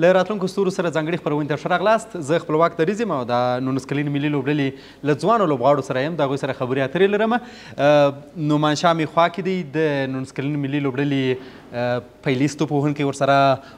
له راتلونکو ستورو سره ځانګړي خپرونې ته ښه راغلاست زه خپلواک دریز یم او د نولس کلنې ملي لوبډلې له ځوانو لوبغاړو سره یم د هغوی سره خبرې اترې لرم نعمانشاه مې خوا کې دی د نولس کلنې ملي لوبډلې پیلي ستوپ وهونکی ورسره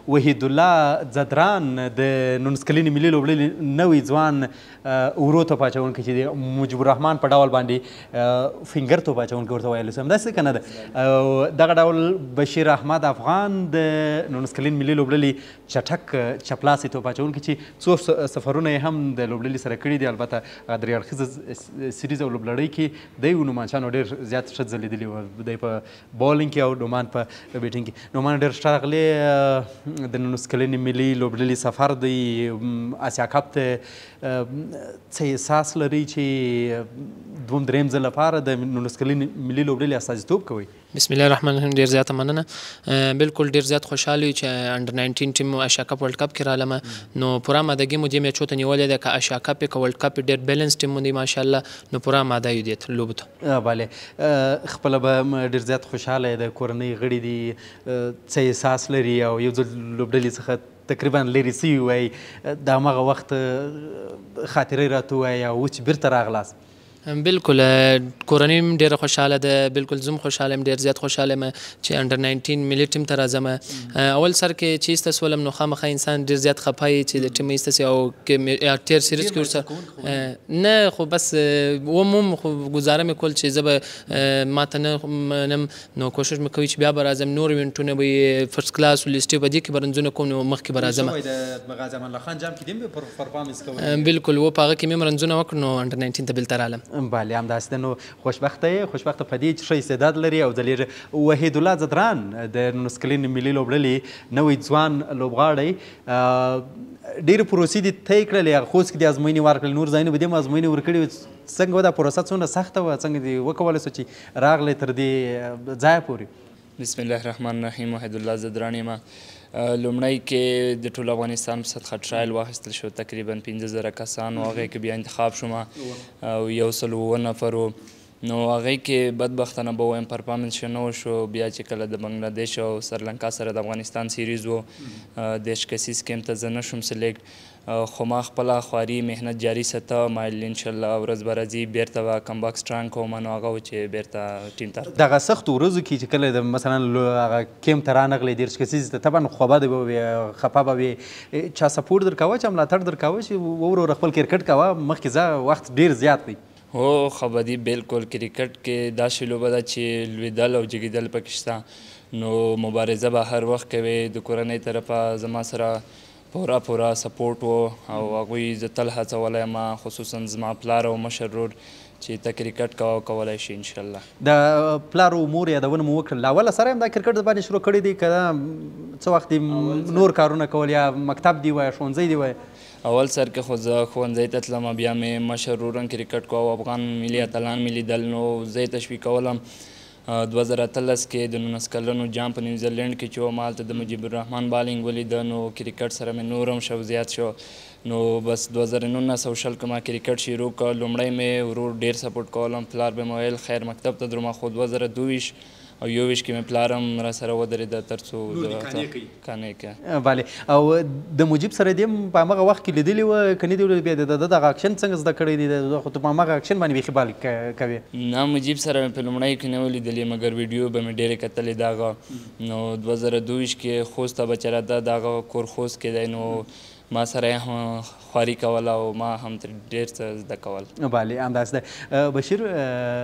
وحید الله ځدران د نولس کلنې ملي لوبډلې نوی ځوان اورو ته پاچونکی چې دی مجبور رحمان په ډول باندې فینګر ته پاچونکی ورته ویلی سم داسې که نه ده دغه ډول بشیر احمد افغان د نولس کلنې ملي لوبډلې چټک چپلاسې ته پاچونکی چې څو سفرونه یې هم د لوبډلې سره کړي دي البته درې اړخیزه سیریز او لوبلړۍ کې دی نومانچانو ډېر زیات ښه ځلیدلي وه دی په بولینګ کې او نومان په بیټینګ لوبډلینګ نو ما ډېر ښه راغلې د نن کلنې ملي لوبډلې سفر دی اسیا کپ ته څه احساس لري چې دوم دریم ځل لپاره د نن کلنې ملي لوبډلې استازیتوب کوي بسم الله الرحمن الرحیم ډیر زیاته مننه بالکل ډیر زیات خوشاله یم چې انډر 19 ټیم اشیا کپ ورلد کپ کې رالمه نو پوره مادګي مو دې میچو ته نیولې ده که اشیا کپ کې ورلد کپ ډیر بیلانس ټیم دی ماشا الله نو پوره ماده یو دي لوبته bale خپل به ډیر زیات خوشاله ده کورنۍ غړي دي څه احساس لري او یو ځل لوبډلې څخه تقریبا لرې سوي وای د هماغه وخت خاطرې راته ووایه او اوس چې بیرته راغلاست بالکل کورنۍ ډیره خوشاله ده بالکل زم خوشاله م ډیر زیات خوشاله م چې انډر 19 ملي ټیم ته راځم اول سر کې چې ست سولم نو خامخا انسان ډیر زیات خپای چې د ټیم ایست او کې ټیر سیریز کې ورسره نه خو بس و مم خو گزاره مکول چې زب ماته نه نم نو کوشش مکوي چې بیا بر اعظم نور وینټونه به فرست کلاس لیستې به دي کې برنځونه کوم نو مخ کې بر اعظم د مغازه من خان جام کې دیم پرفارمنس کوي بالکل و پاغه کې ممرنځونه وکړو انډر 19 ته بل تراله بله همداسې ده نو خوشبخته یې خوشبخته په دې چې ښه استعداد لري او ځلېږي وحید الله ځدران د نولس کلنې ملي لوبډلې نوی ځوان لوبغاړی ډېرې پروسې دې طی کړلې هغه خوست کې دې ازموینې ورکړلې نور ځایونه به دې هم ازموینې ورکړي څنګه دا پروسه څومره سخته وه څنګه دې وکولی سو چې راغلی تر دې ځایه پورې بسم الله الرحمن الرحیم وحید الله ځدران یم لومړی کې د ټول افغانستان په سطحه ټرایل واخیستل شو تقریبا 15000 کسان او هغه کې بیا انتخاب شوم او یو سل و نفر نو هغه کې بدبختانه به وایم پرفارمنس نه شو بیا چې کله د بنگلاديش او سرلانکا سره د افغانستان سیریز وو دیش کسیس کېم ته زه نشم سلیکټ خو ما خپل خواري مهنت جاري ساته ما ان شاء الله ورځ به راځي بیرته به کم بیک سټرانګ کوم نو هغه چې بیرته ټیم تر دغه سخت ورځو کې چې کله مثلا هغه کیم تر نغلې ډیر شکسي ته طبعا خو به به خپه به چا سپورټ درکاوه چې ملاتړ درکاوه چې وورو خپل کرکټ کاوه مخکې ځا وخت ډیر زیات دی هو خبري بالکل کرکټ کې داسې لوبه ده چې لوېدل او جګېدل پکې شته نو مبارزه به هر وخت کوي د کورنۍ طرفه زما سره پورا پورا سپورټ وو او هغوی زه تل هڅولی ما خصوصا زما پلار او مشر رور چې ته کرکټ کوه کولی شي انشاءالله د پلار او مور یادونه مو وکړل اوله سره هم دا کرکټ باندې شروع کړی دی که څه وخت نور کارونه کول یا مکتب دی وایه ښوونځی دی وایه اول سر کې خو زه ښوونځي ته تلم بیا مې مشر رورم کرکټ کوه افغان ملي اتلان ملي دل نو زه یې تشویقولم 2013 کې د 19 کلنو جام په نیوزیلند کې چې و مالته د مجيب الرحمن بالینګ ولید نو کرکټ سره مې نورم شو زیات شو نو بس 2019 او شل کما کرکټ شروع کړ لومړی مې ورور ډیر سپورټ کولم پلار به مویل خیر مکتب ته درما خو 2022 او یو ویش کې مې پلارم را سره ودرېده تر څو کانې کې بله او د مجیب سره دې په هغه وخت کې لیدلې و کني دی بیا د دغه اکشن څنګه زده کړی دی خو ته په هغه اکشن باندې بیخي بال کوي نه مجیب سره په لومړۍ کې نه ولیدلې مګر ویډیو به مې ډېرې کتلې دغه نو 2022 کې خوست ته بچره ده دغه کور خوست کې دی نو ما سره هم خواري کول او ما هم تر ډیر څه زده کول بله همداسې ده بشیر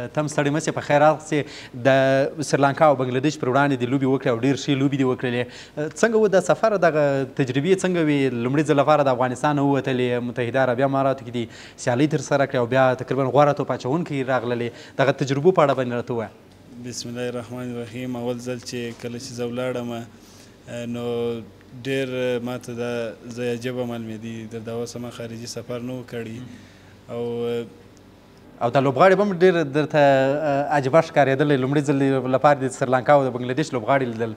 تم ستړی مسې په خیر راغسې د سریلانکا او بنګلادیش پر وړاندې د لوبې وکړې او ډېر ښې لوبې دې وکړلې څنګه و د سفر دغه تجربې څنګه وې لومړي ځل لپاره د افغانستان ووتلې متحده عربي اماراتو کې دې سیالۍ ترسره کړې او بیا تقریبا غوره توپ اچوونکي راغللې دغه تجربو په اړه باندې راته ووایه بسم الله الرحمن الرحیم اول ځل چې کله چې زه ولاړم نو ډیر ماته دا زه عجیب معلومې دي د اوسه ما خارجي سفر نو کړی او او دا لوبغاړي هم ډیر درته عجیب ښکارېدل لومړي ځل لپاره د سریلانکا او د بنگلاديش لوبغاړي لیدل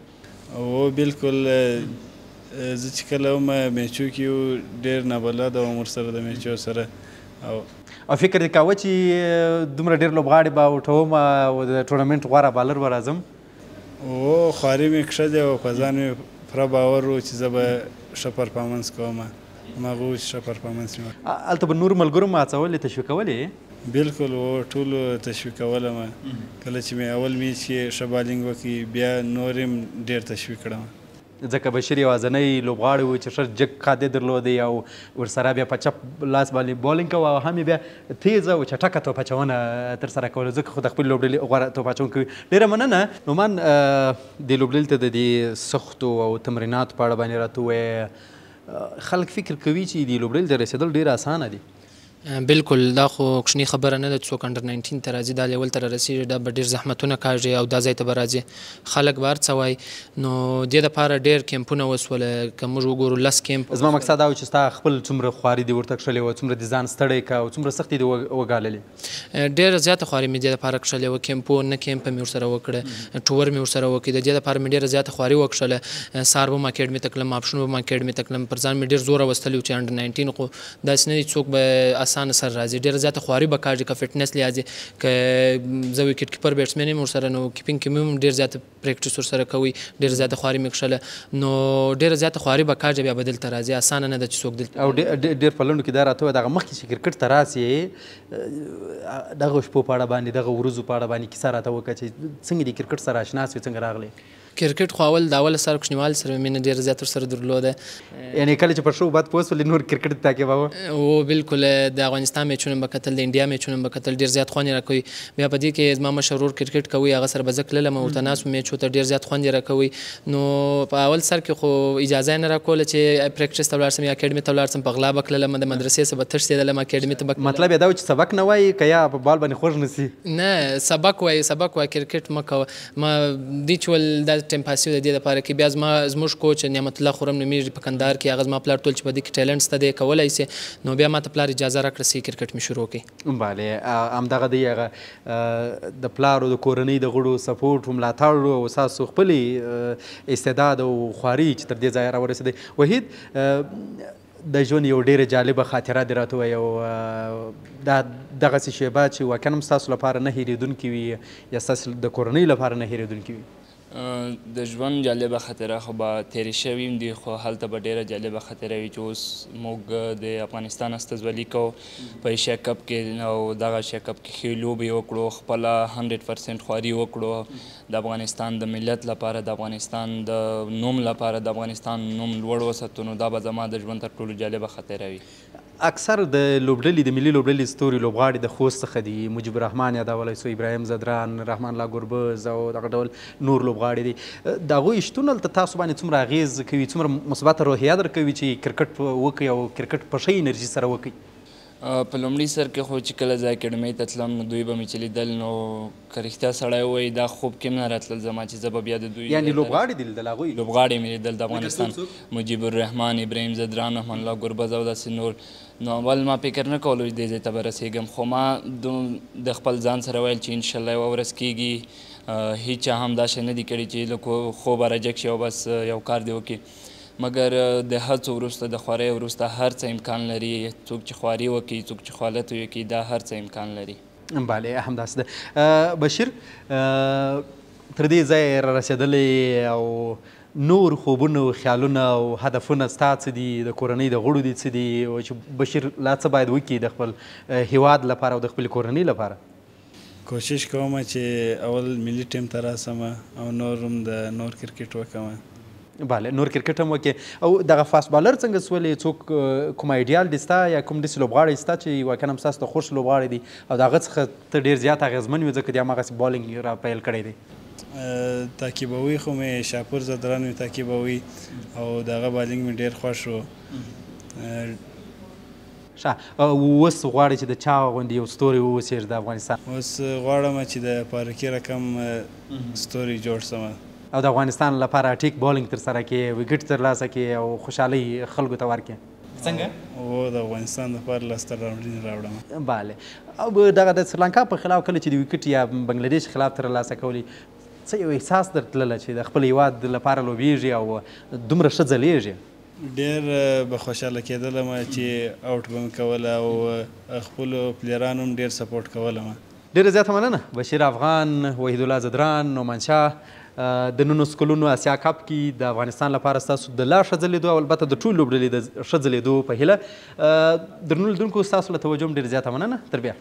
او بالکل زه چې کله ما میچو کې ډیر نابلده او مر سره د میچو سره او او فکر دې کاوه چې دومره ډیر لوبغاړي به وټوم او د ټورنمنت غوره بالر به راځم او خواري مې کښه دی او په ځان مې پوره باور و چې زه به ښه پرفارمنس کوم هماغه و چې ښه پرفارمنس مې هلته به نور ملګرو مو هڅولې تشویقولې بلکل و ټولو تشویقولم کله چې مې اول میچ کې ښه بالینګ وکړي بیا نور یې ډېر تشویق کړم ځکه بشیر یوازنۍ لوبغاړی و چې ښه جګ قادې درلودې او ورسره بیا په چپ لاس باندې بولینګ کوه او هم یې بیا تیزه او چټکه توپاچونه ترسره کوله ځکه خو د خپلې لوبډلې غوره توپاچون کوي ډېره مننه نومان دې لوبډلې ته د دې سختو او تمریناتو په اړه باندې راته ووایه خلک فکر کوي چې دې لوبډلې ته رسېدل ډېر اسانه دي بالکل دا خو کوچنی خبره نه ده څوک انډر 19 ته راځي دا لیول ته رسیږي دا به ډیر زحمتونه کاږي او دا ځای ته به راځي خلک بار څوای نو دې د پاره ډیر کیمپونه وسول کوم وګورو لس کیمپ زما مقصد دا و چې تاسو خپل څومره خواري دی ورته کښلې و څومره دي ځان ستړی کا او څومره سختي دی وګاللې ډیر زیاته خواري مې دې د پاره کښلې و کیمپو نه کیمپ مې ورسره وکړه ټور مې ورسره وکړه د دې د پاره مې ډیر زیاته خواري وکړه ساربو ما اکیډمي تکلم اپشن ما اکیډمي تکلم پر ځان مې ډیر زور واستلیو چې انډر 19 خو دا سنې څوک به اسانه سر راځي ډیر زیات خواري به کاږي که فټنس لیازي ک زه وکټ کیپر بیټسمن هم سره نو کیپینګ کې هم ډیر زیات پریکټیس ور سره کوي ډیر زیات خواري مکشله نو ډیر زیات خواري به کاږي بیا بدل تر راځي اسانه نه د چ سوک دل او ډیر په لوند کې دا راته دغه مخ کې کرکټ ته راسي دغه شپو پاړه باندې دغه ورځو پاړه باندې کیسه راته وکړه چې څنګه د کرکټ سره آشنا سوي څنګه راغلي کرکټ خو اول د اول سره کوچنیوال سره مینه ډیر زیات سره درلوده یعنی کله چې پر شو بعد پوه سول نور کرکټ ته کې باو او بالکل د افغانستان میچونه به کتل د انډیا میچونه به کتل ډیر زیات خوند راکوي بیا په دې کې زما مشرور کرکټ کوي هغه سره بزک للم او تناس میچو ته ډیر زیات خوند راکوي نو په اول سر کې خو اجازه نه راکول چې پریکټیس ته ولاړ سم یا اکیډمي ته ولاړ سم په غلا بکله لم د مدرسې څخه تښتې د لم اکیډمي ته مطلب دا چې سبق نه وای کیا په بال باندې خوښ نسی نه سبق وای سبق وای کرکټ مکو ما دی چول د ټیم پاسي د دې لپاره کې بیا زما زموږ کوچ نعمت الله خورم نومېږي په کندهار کې هغه زما پلار ټول چې په دې کې ټیلنټ سته دی کولی سي نو بیا ماته پلار اجازه راکړه سي کرکټ مې شروع کړي بله همدغه دی هغه د پلار او د کورنۍ د غړو سپورټ ملاتړ او تاسو خپلې استعداد او خواري چې تر دې ځایه راورسېدی وحید د ژوند یو ډیره جالبه خاطره دی راته یو دا دغسې شیبه چې واقعا هم ستاسو لپاره نه هیریدونکې وي یا ستاسو د کورنۍ لپاره نه هیریدونکې وي د ژوند جالبه خاطره خو به تیرې شوي دي خو هلته به ډېره جالبه خاطره وي چې اوس موږ د افغانستان استازولي کوو په ایشیا کپ کې او دغه ایشیا کپ کې ښې لوبې وکړو خپله هنډرډ پرسنټ خواري وکړو د افغانستان د ملت لپاره د افغانستان د نوم لپاره د افغانستان نوم لوړ وساتو نو دا به زما د ژوند تر ټولو جالبه خاطره وي اکثر د لوبډلې د ملي لوبډلې ستوري لوبغاړي د خوست څخه دي مجیب الرحمن یادولی سو ابراهیم زدران رحمان الله ګربز او دغه ډول نور لوبغاړي دي د هغوی شتون هلته تاسو باندې څومره اغېز کوي څومره مثبته روحیه درکوي چې کرکټ وکړي او کرکټ په ښه انرژي سره وکړي په لومړي سر کې خو چې کله زه اکیډمۍ ته تلم نو دوی به مې چې لیدل نو که رښتیا سړی وایي دا خوب کې نه راتلل زما چې زه به بیا د دوی یعنې لوبغاړي دي لیدل هغوی لوبغاړي مې لیدل د افغانستان مجیب الرحمن ابراهیم زدران رحمان الله ګربز او داسې نور نو اول ما فکر نه کولو چې دې ځای ته به رسېږم خو ما د خپل ځان سره ویل چې انشاءالله یوه ورځ کېږي هیچا هم دا شی نه دي کړی چې له خوبه راجګ شي او بس یو کار دې وکړي مګر د هڅو وروسته د خورۍ وروسته هر څه امکان لري څوک چې خواري وکړي څوک چې خالت وکړي دا هر څه امکان لري بله همداسې ده بشیر تر دې ځایه را رسېدلی او نور خوبونه او خیالونه او هدفونه ستا څه دي د کورنۍ د غړو دي څه دي او چې بشیر لا څه باید وکړي د خپل هیواد لپاره او د خپل کورنۍ لپاره کوشش کوم چې اول ملي ټیم ته راسم او نور هم د نور کرکټ وکم بله نور کرکټ هم وکړي او دغه فاست بالر څنګه سولې څوک کوم ایډیال دي ستا یا کوم داسې لوبغاړی ستا چې واقعا هم ستاسو ته خوښ لوبغاړی دي او د هغه څخه ته ډېر زیات اغېزمن وي ځکه د هماغسې بالینګ را پیل کړی دی تعقیبوي خو مې شاپور زدران مې تعقیبوي او دغه بالینګ مې ډېر خوښ و ښه اوس غواړئ چې د چا غوندې یو ستوري واوسېږي د افغانستان اوس غواړم چې د پارکي رقم ستوري جوړ سم او د افغانستان لپاره ټیک بولینګ تر سره کې وګټ تر لاسه کې او خوشحالي خلکو ته ورکې څنګه او د افغانستان لپاره لاسته راوړنې راوړم bale او دغه د سریلانکا په خلاف کله چې د وکټ یا بنگلاديش خلاف تر لاسه کولې څه یو احساس درتلله چې د خپل هیواد لپاره لوبیږي او دومره ښه ځلیږي ډېر به خوشاله کېدلم چې اوټ بم کوله او خپلو پلیرانو هم ډېر سپورټ کولم ډېره زیاته مننه بشیر افغان وحیدالله زدران نومن شاه د نولس کلونو اسیا کپ کې د افغانستان لپاره ستاسو د لا ښه ځلېدو او البته د ټولو لوبډلې د ښه ځلېدو په هیله درنو لیدونکو ستاسو له توجه هم ډېر زیاته مننه تر بیا